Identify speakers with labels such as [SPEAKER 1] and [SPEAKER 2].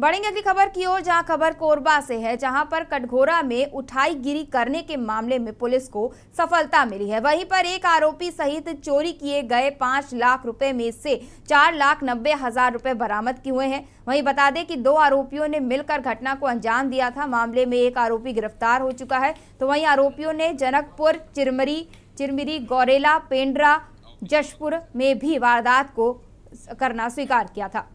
[SPEAKER 1] बढ़ेंगे अगली खबर की ओर जहां खबर कोरबा से है जहां पर कटघोरा में उठाई गिरी करने के मामले में पुलिस को सफलता मिली है वहीं पर एक आरोपी सहित चोरी किए गए पांच लाख रुपए में से चार लाख नब्बे हजार रुपए बरामद किए हुए हैं वहीं बता दें कि दो आरोपियों ने मिलकर घटना को अंजाम दिया था मामले में एक आरोपी गिरफ्तार हो चुका है तो वही आरोपियों ने जनकपुर चिरमरी चिरमिरी गौरेला पेंड्रा जशपुर में भी वारदात को करना स्वीकार किया था